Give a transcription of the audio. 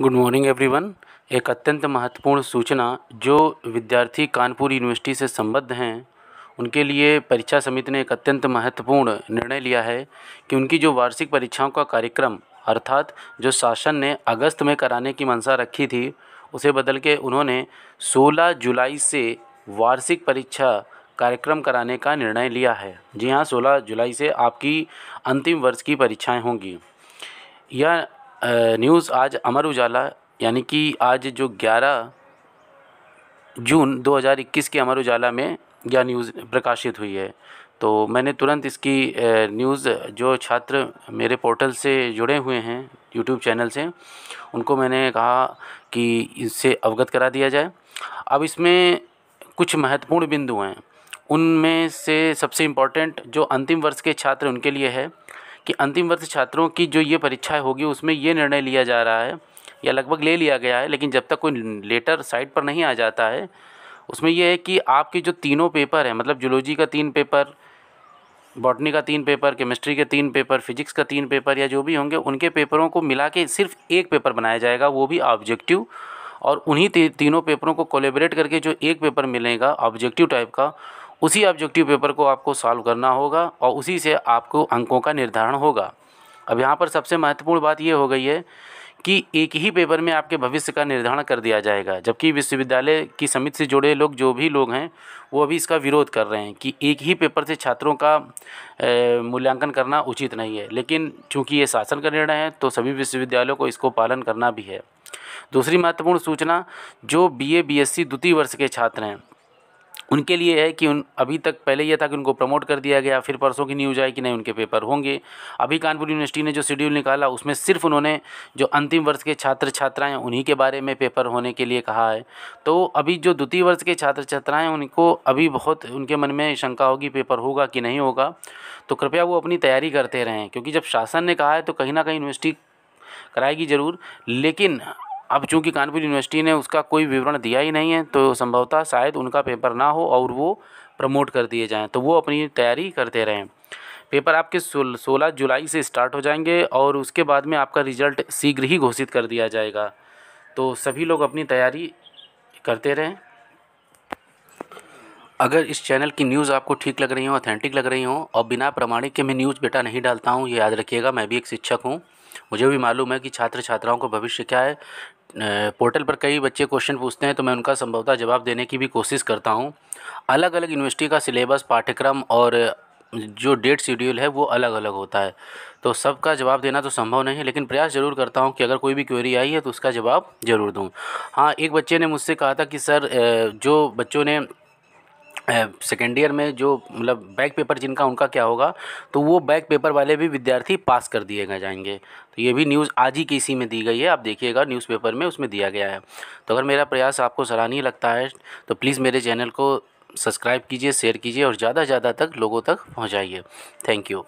good morning everyone एक अत्यंत महत्वपूर्ण सूचना जो विद्यार्थी कानपुर यूनिवर्सिटी से संबद्ध हैं उनके लिए परीक्षा समिति ने एक अत्यंत महत्वपूर्ण निर्णय लिया है कि उनकी जो वार्षिक परीक्षाओं का कार्यक्रम अर्थात जो शासन ने अगस्त में कराने की मंशा रखी थी उसे बदल के उन्होंने सोलह जुलाई से वार्षिक परीक्षा कार्यक्रम कराने का निर्णय लिया है जी हाँ सोलह जुलाई से आपकी अंतिम वर्ष की परीक्षाएँ होंगी यह न्यूज़ आज अमर उजाला यानी कि आज जो ग्यारह जून 2021 के अमर उजाला में यह न्यूज़ प्रकाशित हुई है तो मैंने तुरंत इसकी न्यूज़ जो छात्र मेरे पोर्टल से जुड़े हुए हैं यूट्यूब चैनल से उनको मैंने कहा कि इससे अवगत करा दिया जाए अब इसमें कुछ महत्वपूर्ण बिंदु हैं उनमें से सबसे इम्पोर्टेंट जो अंतिम वर्ष के छात्र उनके लिए है कि अंतिम वर्ष छात्रों की जो ये परीक्षाएँ होगी उसमें ये निर्णय लिया जा रहा है या लगभग ले लिया गया है लेकिन जब तक कोई लेटर साइट पर नहीं आ जाता है उसमें यह है कि आपके जो तीनों पेपर हैं मतलब जुलॉजी का तीन पेपर बॉटनी का तीन पेपर केमिस्ट्री के तीन पेपर फिजिक्स का तीन पेपर या जो भी होंगे उनके पेपरों को मिला के सिर्फ एक पेपर बनाया जाएगा वो भी ऑब्जेक्टिव और उन्हीं तीनों पेपरों को कोलेबरेट करके जो एक पेपर मिलेगा ऑब्जेक्टिव टाइप का उसी ऑब्जेक्टिव पेपर को आपको सॉल्व करना होगा और उसी से आपको अंकों का निर्धारण होगा अब यहाँ पर सबसे महत्वपूर्ण बात ये हो गई है कि एक ही पेपर में आपके भविष्य का निर्धारण कर दिया जाएगा जबकि विश्वविद्यालय की समिति से जुड़े लोग जो भी लोग हैं वो अभी इसका विरोध कर रहे हैं कि एक ही पेपर से छात्रों का मूल्यांकन करना उचित नहीं है लेकिन चूंकि ये शासन का निर्णय है तो सभी विश्वविद्यालयों को इसको पालन करना भी है दूसरी महत्वपूर्ण सूचना जो बी ए द्वितीय वर्ष के छात्र हैं उनके लिए है कि उन अभी तक पहले यह था कि उनको प्रमोट कर दिया गया फिर परसों की न्यूज़ आई कि नहीं उनके पेपर होंगे अभी कानपुर यूनिवर्सिटी ने जो शेड्यूल निकाला उसमें सिर्फ उन्होंने जो अंतिम वर्ष के छात्र छात्राएं उन्हीं के बारे में पेपर होने के लिए कहा है तो अभी जो द्वितीय वर्ष के छात्र छात्राएँ उनको अभी बहुत उनके मन में शंका होगी पेपर होगा कि नहीं होगा तो कृपया वो अपनी तैयारी करते रहें क्योंकि जब शासन ने कहा है तो कहीं ना कहीं यूनिवर्सिटी कराएगी ज़रूर लेकिन अब चूँकि कानपुर यूनिवर्सिटी ने उसका कोई विवरण दिया ही नहीं है तो संभवतः शायद उनका पेपर ना हो और वो प्रमोट कर दिए जाएँ तो वो अपनी तैयारी करते रहें पेपर आपके सोलह जुलाई से स्टार्ट हो जाएंगे और उसके बाद में आपका रिजल्ट शीघ्र ही घोषित कर दिया जाएगा तो सभी लोग अपनी तैयारी करते रहें अगर इस चैनल की न्यूज़ आपको ठीक लग रही हो ऑथेंटिक लग रही हो और बिना प्रमाणिक के मैं न्यूज़ बेटा नहीं डालता हूँ ये याद रखिएगा मैं भी एक शिक्षक हूँ मुझे भी मालूम है कि छात्र छात्राओं को भविष्य क्या है पोर्टल पर कई बच्चे क्वेश्चन पूछते हैं तो मैं उनका संभवतः जवाब देने की भी कोशिश करता हूँ अलग अलग यूनिवर्सिटी का सिलेबस पाठ्यक्रम और जो डेट शेड्यूल है वो अलग अलग होता है तो सबका जवाब देना तो संभव नहीं है लेकिन प्रयास ज़रूर करता हूँ कि अगर कोई भी क्वेरी आई है तो उसका जवाब ज़रूर दूँ हाँ एक बच्चे ने मुझसे कहा था कि सर जो बच्चों ने सेकेंड ईयर में जो मतलब बैक पेपर जिनका उनका क्या होगा तो वो बैक पेपर वाले भी विद्यार्थी पास कर दिए गए जाएंगे तो ये भी न्यूज़ आज ही किसी में दी गई है आप देखिएगा न्यूज़पेपर में उसमें दिया गया है तो अगर मेरा प्रयास आपको सराहनीय लगता है तो प्लीज़ मेरे चैनल को सब्सक्राइब कीजिए शेयर कीजिए और ज़्यादा से ज़्यादा तक लोगों तक पहुँचाइए थैंक यू